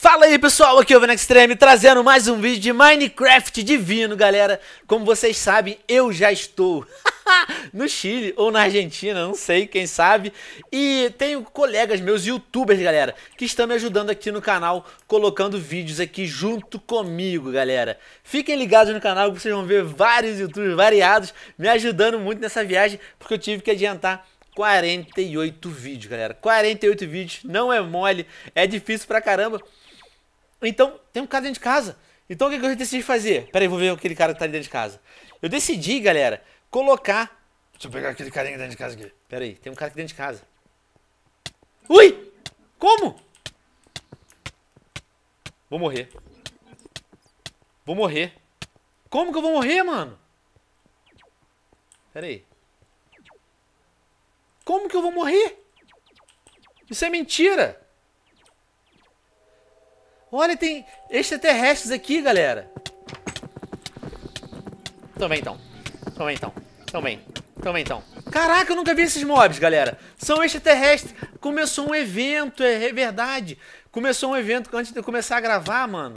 Fala aí pessoal, aqui é o Venex Extreme trazendo mais um vídeo de Minecraft divino, galera. Como vocês sabem, eu já estou no Chile ou na Argentina, não sei, quem sabe. E tenho colegas meus youtubers, galera, que estão me ajudando aqui no canal, colocando vídeos aqui junto comigo, galera. Fiquem ligados no canal que vocês vão ver vários youtubers variados me ajudando muito nessa viagem, porque eu tive que adiantar 48 vídeos, galera. 48 vídeos não é mole, é difícil pra caramba. Então, tem um cara dentro de casa. Então, o que, eu decidi fazer? Pera aí, vou ver aquele cara que tá ali dentro de casa. Eu decidi, galera, colocar... Deixa eu pegar aquele carinha tá dentro de casa aqui. Pera aí, tem um cara aqui dentro de casa. Ui! Como? Vou morrer. Vou morrer. Como que eu vou morrer, mano? Pera aí. Como que eu vou morrer? Isso é mentira! Olha, tem extraterrestres aqui, galera. Também então. também então. também, então Toma então. Então, então. Caraca, eu nunca vi esses mobs, galera. São extraterrestres. Começou um evento, é, é, verdade. Começou um evento antes de eu começar a gravar, mano.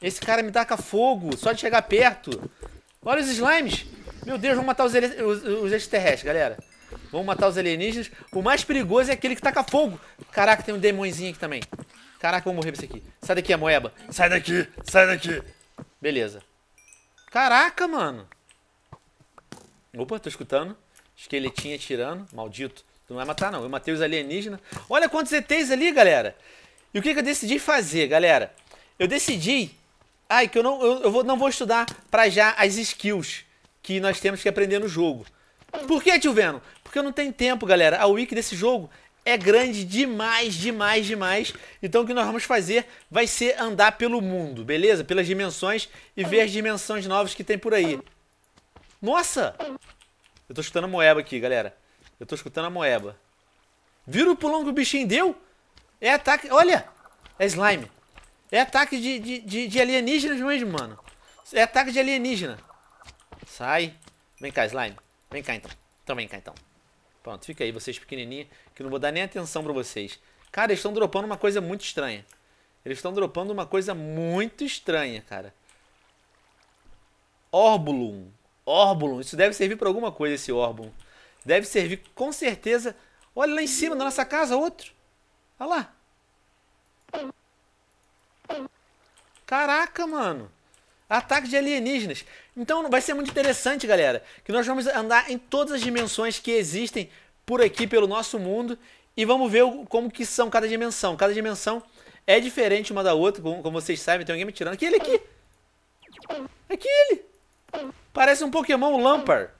Esse cara me taca fogo, só de chegar perto. Olha os slimes. Meu Deus, vamos matar os, os, os extraterrestres, galera. Vamos matar os alienígenas. O mais perigoso é aquele que taca fogo. Caraca, tem um demônzinho aqui também. Caraca, vou morrer pra isso aqui. Sai daqui, amoeba. Sai daqui, sai daqui. Beleza. Caraca, mano. Opa, tô escutando. Esqueletinha tirando. Maldito. Tu não vai matar, não. Eu matei os alienígenas. Olha quantos ETs ali, galera. E o que, que eu decidi fazer, galera? Eu decidi... Ai, que eu não, eu, eu vou, não vou estudar pra já as skills que nós temos que aprender no jogo. Por que, tio Veno? Porque eu não tenho tempo, galera. A wiki desse jogo é grande demais, demais, demais. Então o que nós vamos fazer vai ser andar pelo mundo, beleza? Pelas dimensões e ver as dimensões novas que tem por aí. Nossa! Eu tô escutando a moeba aqui, galera. Eu tô escutando a moeba. Vira o pulão que o bichinho deu? É ataque... Olha! É slime. É ataque de, de, de, de alienígenas mesmo, mano. É ataque de alienígena. Sai. Vem cá, slime. Vem cá, então. Então vem cá, então. Pronto, fica aí, vocês pequenininhos, que não vou dar nem atenção para vocês. Cara, eles estão dropando uma coisa muito estranha. Eles estão dropando uma coisa muito estranha, cara. Orbulum. Orbulum. Isso deve servir para alguma coisa, esse Orbulum. Deve servir, com certeza... Olha lá em cima, na nossa casa, outro. Olha lá. Caraca, mano ataque de alienígenas. Então vai ser muito interessante, galera, que nós vamos andar em todas as dimensões que existem por aqui pelo nosso mundo e vamos ver como que são cada dimensão. Cada dimensão é diferente uma da outra, como, vocês sabem, tem alguém me tirando. Aquele ele aqui. Aqui ele. Parece um Pokémon Lampar.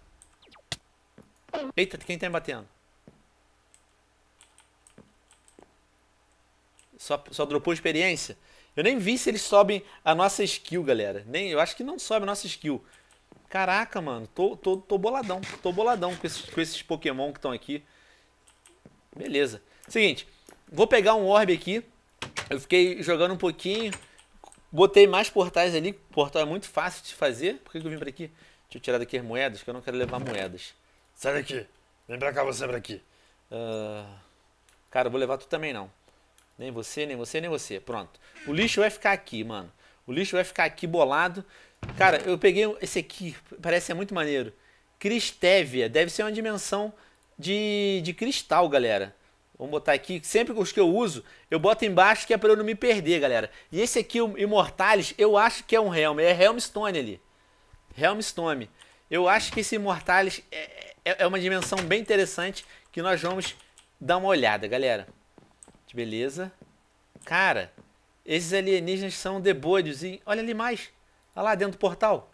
Eita, quem tá me batendo? Só, só dropou experiência? Eu nem vi se eles sobem a nossa skill, galera. Nem, eu acho que não sobe a nossa skill. Caraca, mano, tô, tô, tô boladão. Tô boladão com esses, com esses Pokémon que estão aqui. Beleza. Seguinte, vou pegar um Orb aqui. Eu fiquei jogando um pouquinho. Botei mais portais ali. Portal é muito fácil de fazer. Por que eu vim pra aqui? Deixa eu tirar daqui as moedas, que eu não quero levar moedas. Sai daqui. Vem pra cá, você pra aqui. Uh... Cara, eu vou levar tu também não. Nem você, nem você, nem você. Pronto. O lixo vai ficar aqui, mano. O lixo vai ficar aqui bolado. Cara, eu peguei esse aqui, parece ser é muito maneiro. Cristévia, deve ser uma dimensão de, de cristal, galera. Vamos botar aqui, sempre os que eu uso, eu boto embaixo que é para eu não me perder, galera. E esse aqui, o Imortales, eu acho que é um Helm, é Helmstone ali. Helmstone. Eu acho que esse Imortales é, é, é uma dimensão bem interessante que nós vamos dar uma olhada, galera beleza. Cara, esses alienígenas são deboides. E olha ali mais. Olha tá lá dentro do portal.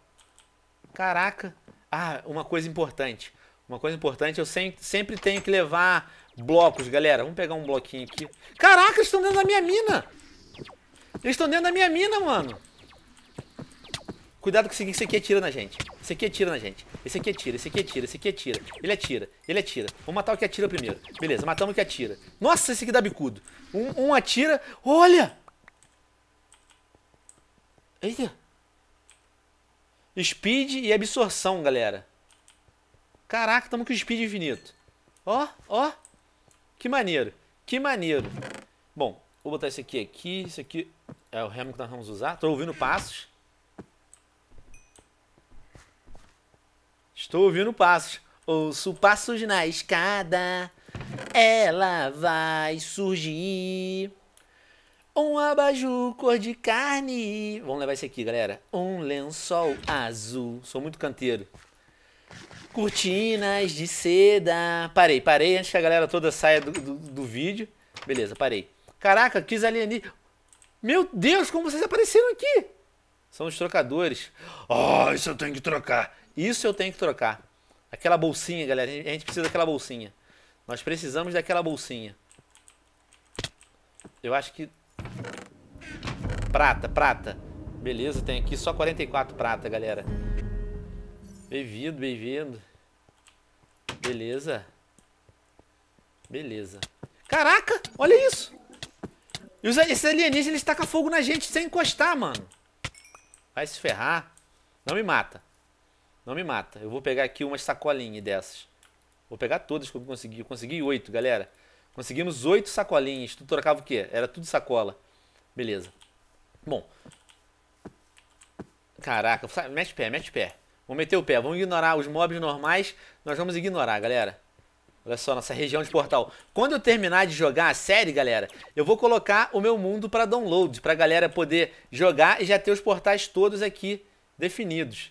Caraca. Ah, uma coisa importante. Uma coisa importante, eu sempre, sempre tenho que levar blocos, galera. Vamos pegar um bloquinho aqui. Caraca, eles estão dentro da minha mina. Eles estão dentro da minha mina, mano. Cuidado com esse aqui, esse aqui atira na gente. Esse aqui atira na gente. Esse aqui atira, esse aqui atira, esse aqui atira. Ele atira, ele atira. Vamos matar o que atira primeiro. Beleza, matamos o que atira. Nossa, esse aqui dá bicudo. Um, um atira. Olha! Eita! Speed e absorção, galera. Caraca, estamos com o speed infinito. Ó, ó. Que maneiro. Que maneiro. Bom, vou botar esse aqui aqui. Isso aqui é o remo que nós vamos usar. Tô ouvindo passos. Estou ouvindo passos. Ouço passos na escada. Ela vai surgir. Um abajur cor de carne. Vamos levar esse aqui, galera. Um lençol azul. Sou muito canteiro. Cortinas de seda. Parei, parei antes que a galera toda saia do, do, do vídeo. Beleza, parei. Caraca, quis alienígena. Meu Deus, como vocês apareceram aqui? São os trocadores. Oh, isso eu tenho que trocar. Isso eu tenho que trocar. Aquela bolsinha, galera. A gente precisa daquela bolsinha. Nós precisamos daquela bolsinha. Eu acho que... Prata, prata. Beleza, tem aqui só 44 prata, galera. Bem-vindo, bem-vindo. Beleza. Beleza. Caraca, olha isso. E os, esses ele eles tacam fogo na gente sem encostar, mano. Vai se ferrar. Não me mata. Não me mata. Eu vou pegar aqui umas sacolinhas dessas. Vou pegar todas que eu consegui. Eu consegui oito, galera. Conseguimos oito sacolinhas. Tu trocava o quê? Era tudo sacola. Beleza. Bom. Caraca, mete pé, mete pé. Vamos meter o pé. Vamos ignorar os mobs normais. Nós vamos ignorar, galera. Olha só, nossa região de portal. Quando eu terminar de jogar a série, galera, eu vou colocar o meu mundo para download, para galera poder jogar e já ter os portais todos aqui definidos.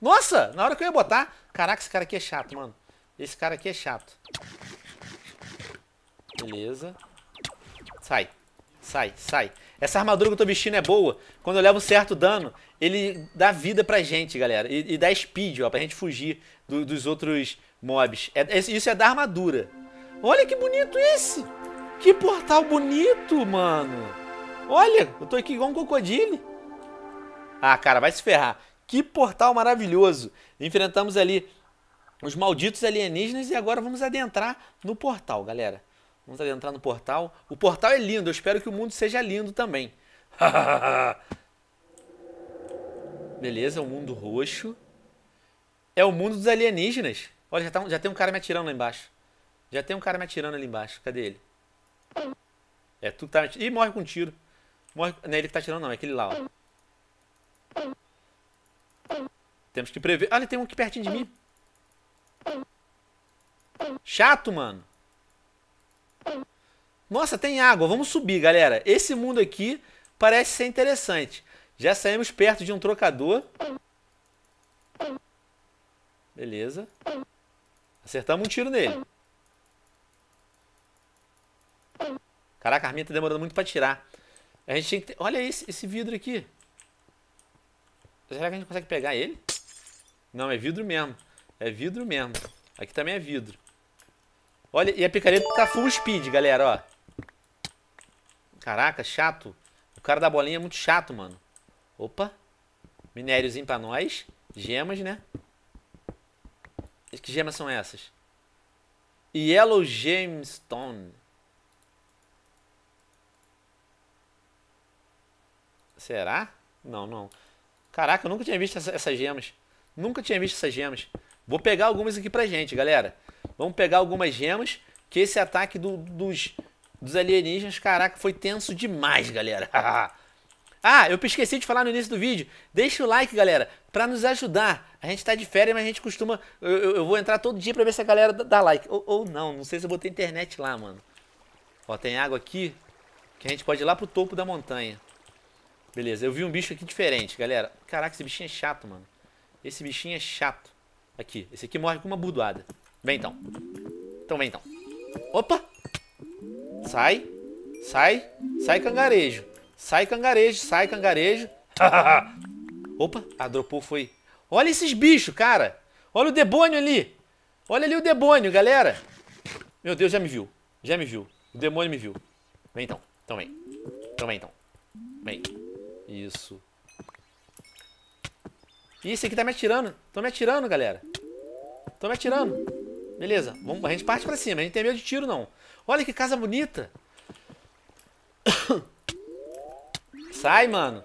Nossa, na hora que eu ia botar... Caraca, esse cara aqui é chato, mano. Esse cara aqui é chato. Beleza. Sai. Sai, sai. Essa armadura que eu tô vestindo é boa. Quando eu levo um certo dano, ele dá vida pra gente, galera. E, e dá speed, ó, pra gente fugir do, dos outros mobs. É, é isso é da armadura. Olha que bonito esse! Que portal bonito, mano! Olha, eu tô aqui igual um cocodile. Ah, cara, vai se ferrar. Que portal maravilhoso! Enfrentamos ali os malditos alienígenas e agora vamos adentrar no portal, galera. Vamos adentrar no portal. O portal é lindo, eu espero que o mundo seja lindo também. Beleza, o é um mundo roxo. É o mundo dos alienígenas. Olha, já, tá, já tem um cara me atirando lá embaixo. Já tem um cara me atirando ali embaixo. Cadê ele? É, tu tá... Ih, morre com um tiro. Morre... Não é ele que tá atirando não, é aquele lá, ó. Temos que prever. Olha, tem um aqui pertinho de mim. Chato, mano. Nossa, tem água. Vamos subir, galera. Esse mundo aqui parece ser interessante. Já saímos perto de um trocador. Beleza. Acertamos um tiro nele. Caraca, a arminha tá demorando muito pra tirar. A gente tem que ter... Olha esse, esse vidro aqui. Será que a gente consegue pegar ele? Não, é vidro mesmo. É vidro mesmo. Aqui também é vidro. Olha, e a picareta tá full speed, galera, ó. Caraca, chato. O cara da bolinha é muito chato, mano. Opa. Minériozinho pra nós. Gemas, né? Que gemas são essas? Yellow Gemstone. Será? Não, não. Caraca, eu nunca tinha visto essa, essas gemas. Nunca tinha visto essas gemas. Vou pegar algumas aqui pra gente, galera. Vamos pegar algumas gemas, que esse ataque do, dos, dos alienígenas, caraca, foi tenso demais, galera. ah, eu esqueci de falar no início do vídeo. Deixa o like, galera, pra nos ajudar. A gente tá de férias, mas a gente costuma... Eu, eu, eu vou entrar todo dia pra ver se a galera dá like. Ou, ou não, não sei se eu botei internet lá, mano. Ó, tem água aqui, que a gente pode ir lá pro topo da montanha. Beleza, eu vi um bicho aqui diferente, galera. Caraca, esse bichinho é chato, mano. Esse bichinho é chato. Aqui, esse aqui morre com uma burdoada. Vem então. Então vem então. Opa! Sai. Sai. Sai cangarejo. Sai cangarejo, sai cangarejo. Opa, a dropou foi. Olha esses bichos, cara. Olha o demônio ali. Olha ali o demônio, galera. Meu Deus, já me viu. Já me viu. O demônio me viu. Vem então. Então vem. Então vem então. Vem. Isso. Ih, esse aqui tá me atirando. Tô me atirando, galera. Tô me atirando. Beleza, vamos, a gente parte pra cima. A gente tem medo de tiro, não. Olha que casa bonita. Sai, mano.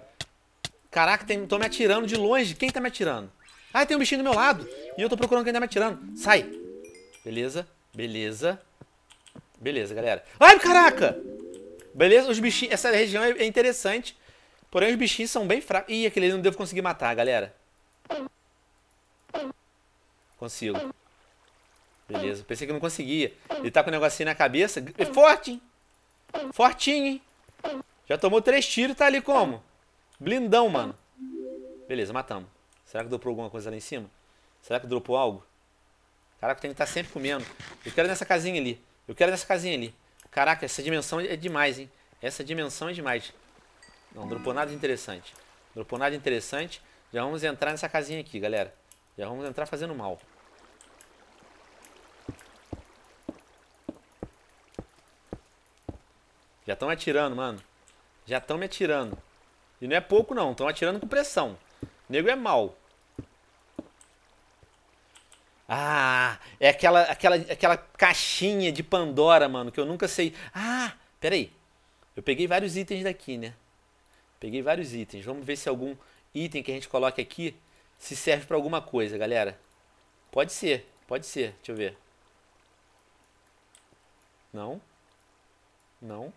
Caraca, tô me atirando de longe. Quem tá me atirando? Ah, tem um bichinho do meu lado. E eu tô procurando quem tá me atirando. Sai. Beleza, beleza. Beleza, galera. Ai, caraca! Beleza, os bichinhos... Essa região é interessante. Porém, os bichinhos são bem fracos. Ih, aquele ali não devo conseguir matar, galera. Consigo. Beleza, pensei que não conseguia. Ele tá com o um negocinho na cabeça. É forte, hein? Fortinho, hein? Já tomou três tiros e tá ali como? Blindão, mano. Beleza, matamos. Será que dropou alguma coisa lá em cima? Será que dropou algo? Caraca, tem que estar sempre comendo. Eu quero nessa casinha ali. Eu quero nessa casinha ali. Caraca, essa dimensão é demais, hein? Essa dimensão é demais. Não, dropou nada interessante. Dropou nada interessante. Já vamos entrar nessa casinha aqui, galera. Já vamos entrar fazendo mal. Já estão atirando, mano. Já estão me atirando. E não é pouco, não. Estão atirando com pressão. nego é mal. Ah, é aquela, aquela, aquela caixinha de Pandora, mano, que eu nunca sei. Ah, peraí. Eu peguei vários itens daqui, né? Peguei vários itens. Vamos ver se algum item que a gente coloca aqui se serve para alguma coisa, galera. Pode ser, pode ser. Deixa eu ver. Não. Não.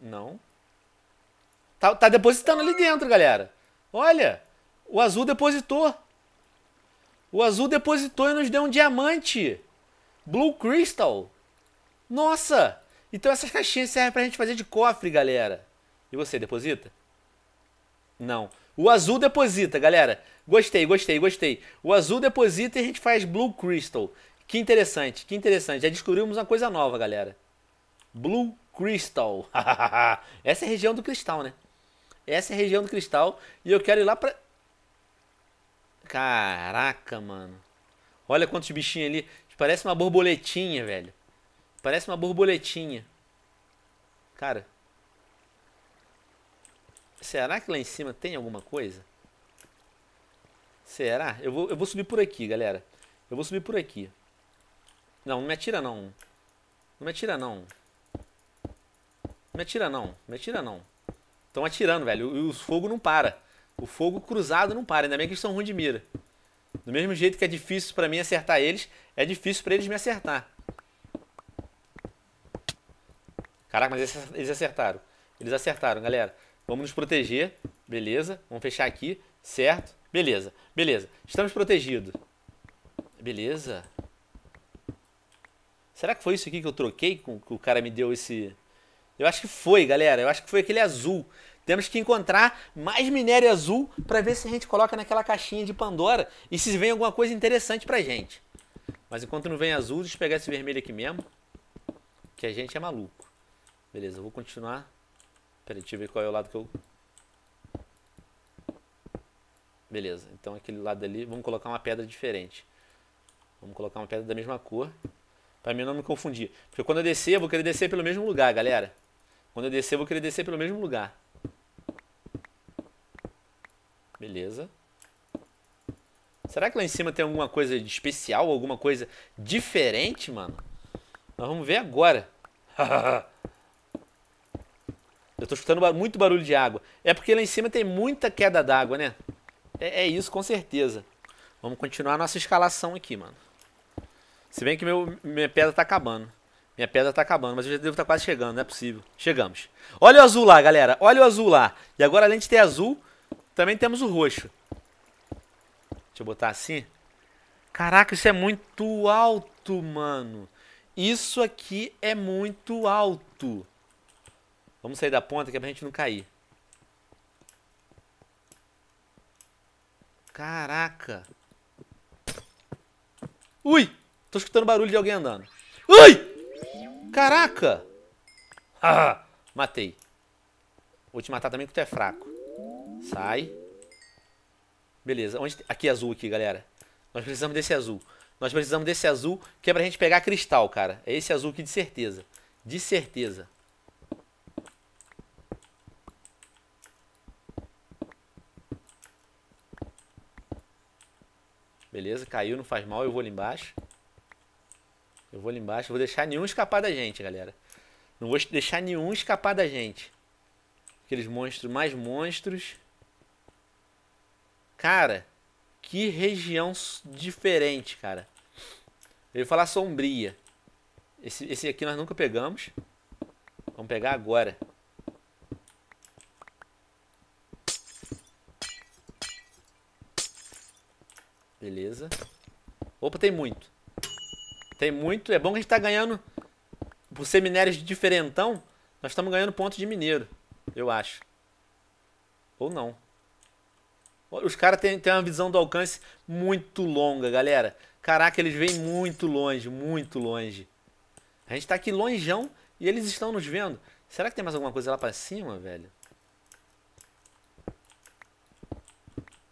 Não. Tá, tá depositando ali dentro, galera. Olha, o azul depositou. O azul depositou e nos deu um diamante. Blue Crystal. Nossa! Então essas caixinhas servem pra gente fazer de cofre, galera. E você, deposita? Não. O azul deposita, galera. Gostei, gostei, gostei. O azul deposita e a gente faz Blue Crystal. Que interessante, que interessante. Já descobrimos uma coisa nova, galera. Blue Crystal. Essa é a região do cristal, né? Essa é a região do cristal. E eu quero ir lá pra... Caraca, mano. Olha quantos bichinhos ali. Parece uma borboletinha, velho. Parece uma borboletinha. Cara, Será que lá em cima tem alguma coisa? Será? Eu vou, eu vou subir por aqui, galera. Eu vou subir por aqui. Não, não me atira não. Não me atira não. Não me atira não. Não me atira não. Estão atirando, velho. E o, o fogo não para. O fogo cruzado não para. Ainda bem que eles são ruins de mira. Do mesmo jeito que é difícil para mim acertar eles, é difícil para eles me acertar. Caraca, mas eles acertaram. Eles acertaram, galera. Vamos nos proteger, beleza? Vamos fechar aqui, certo? Beleza, beleza. Estamos protegidos. Beleza. Será que foi isso aqui que eu troquei? Com, que o cara me deu esse... Eu acho que foi, galera. Eu acho que foi aquele azul. Temos que encontrar mais minério azul para ver se a gente coloca naquela caixinha de Pandora e se vem alguma coisa interessante pra gente. Mas enquanto não vem azul, deixa eu pegar esse vermelho aqui mesmo. Que a gente é maluco. Beleza, eu vou continuar Peraí, deixa eu ver qual é o lado que eu... Beleza, então aquele lado ali, vamos colocar uma pedra diferente. Vamos colocar uma pedra da mesma cor, para mim não me confundir. Porque quando eu descer, eu vou querer descer pelo mesmo lugar, galera. Quando eu descer, eu vou querer descer pelo mesmo lugar. Beleza. Será que lá em cima tem alguma coisa de especial, alguma coisa diferente, mano? Nós vamos ver agora. Eu tô escutando muito barulho de água. É porque lá em cima tem muita queda d'água, né? É, é, isso, com certeza. Vamos continuar nossa escalação aqui, mano. Se bem que meu, minha pedra tá acabando. Minha pedra tá acabando, mas eu já devo estar tá quase chegando, não é possível. Chegamos. Olha o azul lá, galera. Olha o azul lá. E agora, além de ter azul, também temos o roxo. Deixa eu botar assim. Caraca, isso é muito alto, mano. Isso aqui é muito alto. Vamos sair da ponta que é pra gente não cair. Caraca. Ui! Tô escutando barulho de alguém andando. Ui! Caraca! Ah, matei. Vou te matar também porque tu é fraco. Sai. Beleza. Onde... Aqui é azul aqui, galera. Nós precisamos desse azul. Nós precisamos desse azul que é pra gente pegar cristal, cara. É esse azul aqui de certeza. De certeza. Beleza, caiu, não faz mal, eu vou ali embaixo. Eu vou ali embaixo, vou deixar nenhum escapar da gente, galera. Não vou deixar nenhum escapar da gente. Aqueles monstros, mais monstros. Cara, que região diferente, cara. Eu ia falar sombria. Esse, esse aqui nós nunca pegamos. Vamos pegar agora. Beleza. Opa, tem muito. Tem muito. É bom que a gente tá ganhando. Por ser minérios de diferentão, nós estamos ganhando pontos de mineiro. Eu acho. Ou não. Os caras têm, têm uma visão do alcance muito longa, galera. Caraca, eles vêm muito longe, muito longe. A gente tá aqui longeão e eles estão nos vendo. Será que tem mais alguma coisa lá pra cima, velho?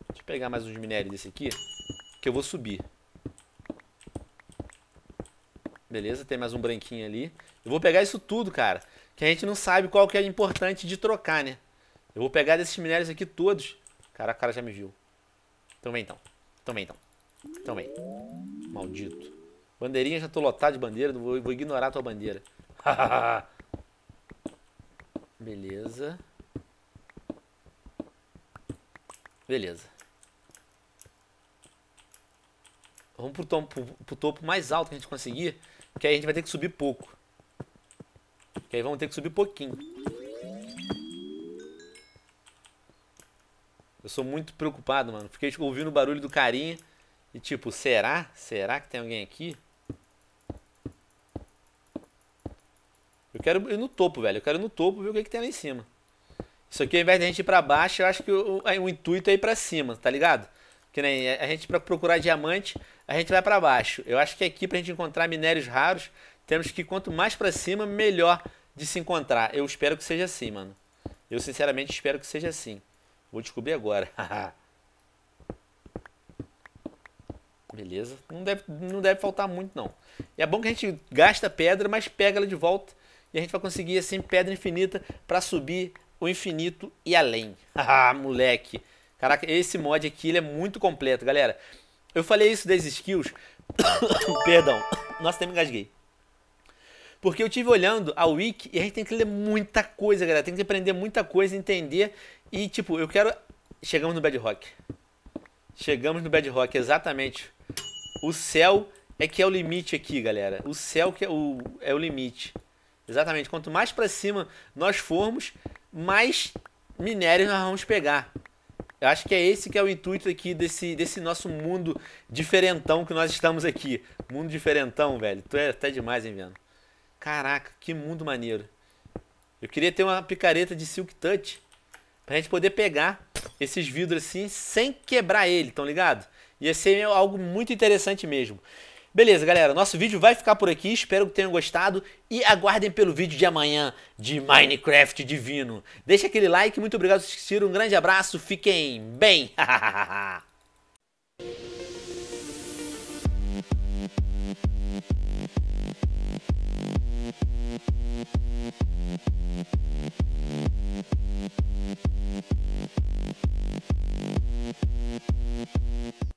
Deixa eu pegar mais uns minérios desse aqui que eu vou subir. Beleza, tem mais um branquinho ali. Eu vou pegar isso tudo, cara, que a gente não sabe qual que é importante de trocar, né? Eu vou pegar desses minérios aqui todos. Cara, o cara já me viu. Então vem então. Então vem então. Então vem. Maldito. Bandeirinha, já tô lotado de bandeira, vou, vou ignorar a tua bandeira. Beleza. Beleza. Vamos pro, tom, pro, pro topo mais alto que a gente conseguir, que aí a gente vai ter que subir pouco. Que aí vamos ter que subir pouquinho. Eu sou muito preocupado, mano. Fiquei tipo, ouvindo o barulho do carinha e tipo, será? Será que tem alguém aqui? Eu quero ir no topo, velho. Eu quero ir no topo ver o que, é que tem lá em cima. Isso aqui, ao invés de a gente ir pra baixo, eu acho que o, o, o intuito é ir pra cima, tá ligado? Que nem a gente, pra procurar diamante, a gente vai para baixo. Eu acho que aqui para a gente encontrar minérios raros, temos que quanto mais para cima, melhor de se encontrar. Eu espero que seja assim, mano. Eu sinceramente espero que seja assim. Vou descobrir agora. Beleza? Não deve, não deve faltar muito, não. E é bom que a gente gasta pedra, mas pega ela de volta. E a gente vai conseguir, assim, pedra infinita para subir o infinito e além. Ah, moleque. Caraca, esse mod aqui ele é muito completo, galera. Eu falei isso das skills. Perdão. Nossa, até me engasguei. Porque eu tive olhando a Wiki e a gente tem que ler muita coisa, galera. Tem que aprender muita coisa, entender. E, tipo, eu quero. Chegamos no bedrock, Chegamos no bedrock exatamente. O céu é que é o limite aqui, galera. O céu que é o, é o limite. Exatamente. Quanto mais para cima nós formos, mais minérios nós vamos pegar. Eu acho que é esse que é o intuito aqui desse, desse nosso mundo diferentão que nós estamos aqui. Mundo diferentão, velho. Tu é até demais, hein, Viano? Caraca, que mundo maneiro. Eu queria ter uma picareta de Silk Touch pra gente poder pegar esses vidros assim sem quebrar ele, tão ligado? Ia ser algo muito interessante mesmo. Beleza, galera, nosso vídeo vai ficar por aqui, espero que tenham gostado e aguardem pelo vídeo de amanhã de Minecraft Divino. Deixa aquele like, muito obrigado por assistir, um grande abraço, fiquem bem!